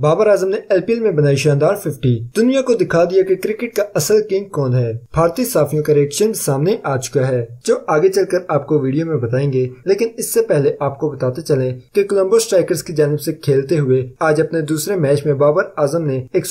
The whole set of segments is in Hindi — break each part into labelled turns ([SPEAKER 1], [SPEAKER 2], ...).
[SPEAKER 1] बाबर आजम ने एलपीएल में बनाई शानदार 50 दुनिया को दिखा दिया कि क्रिकेट का असल किंग कौन है भारतीय साफियों का रिएक्शन सामने आ चुका है जो आगे चलकर आपको वीडियो में बताएंगे लेकिन इससे पहले आपको बताते चलें कि कोलंबो स्ट्राइकर्स की जानब से खेलते हुए आज अपने दूसरे मैच में बाबर आजम ने एक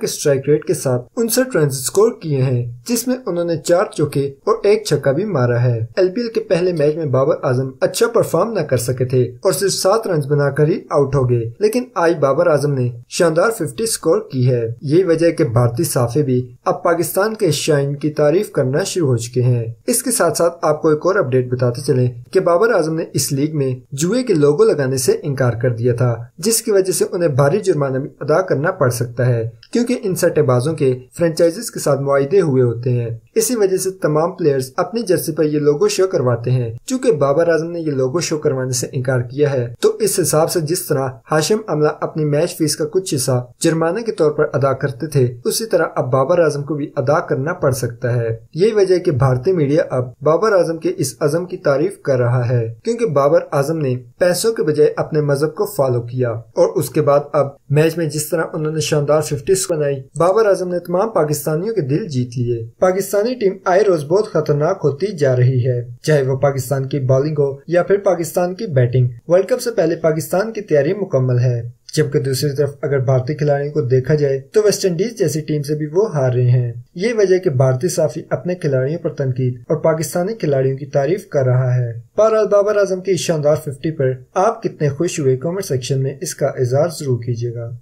[SPEAKER 1] के स्ट्राइक रेट के साथ उनसठ रन स्कोर किए हैं जिसमे उन्होंने चार चौके और एक छक्का भी मारा है एल के पहले मैच में बाबर आजम अच्छा परफॉर्म न कर सके थे और सिर्फ सात रन बनाकर ही आउट हो गए लेकिन आज बाबर आजम ने शानदार 50 स्कोर की है यही वजह के भारतीय साफे भी अब पाकिस्तान के शाइन की तारीफ करना शुरू हो चुके हैं इसके साथ साथ आपको एक और अपडेट बताते चले कि बाबर आजम ने इस लीग में जुए के लोगो लगाने से इनकार कर दिया था जिसकी वजह से उन्हें भारी जुर्माना अदा करना पड़ सकता है क्योंकि इन सट्टेबाजों के फ्रेंचाइजीज के साथ मुआदे हुए होते हैं इसी वजह से तमाम प्लेयर्स अपनी जर्सी पर ये लोगो शो करवाते हैं क्योंकि बाबर आजम ने ये लोगो शो करवाने से इनकार किया है तो इस हिसाब से जिस तरह हाशिम अमला अपनी मैच फीस का कुछ हिस्सा जुर्माना के तौर पर अदा करते थे उसी तरह अब बाबर आजम को भी अदा करना पड़ सकता है यही वजह की भारतीय मीडिया अब बाबर आजम के इस अजम की तारीफ कर रहा है क्यूँकी बाबर आजम ने पैसों के बजाय अपने मजहब को फॉलो किया और उसके बाद अब मैच में जिस तरह उन्होंने शानदार फिफ्टी लिस्ट बनाई बाबर आजम ने तमाम पाकिस्तानियों के दिल जीत लिए पाकिस्तानी टीम आए रोज बहुत खतरनाक होती जा रही है चाहे वो पाकिस्तान की बॉलिंग हो या फिर पाकिस्तान की बैटिंग वर्ल्ड कप ऐसी पहले पाकिस्तान की तैयारी मुकम्मल है जबकि दूसरी तरफ अगर भारतीय खिलाड़ियों को देखा जाए तो वेस्ट इंडीज जैसी टीम से भी वो हार रहे हैं ये वजह कि भारतीय साफी अपने खिलाड़ियों पर तनकीद और पाकिस्तानी खिलाड़ियों की तारीफ कर रहा है बहरहाल बाबर आजम की शानदार फिफ्टी पर आप कितने खुश हुए कमेंट सेक्शन में इसका इजहार जरूर कीजिएगा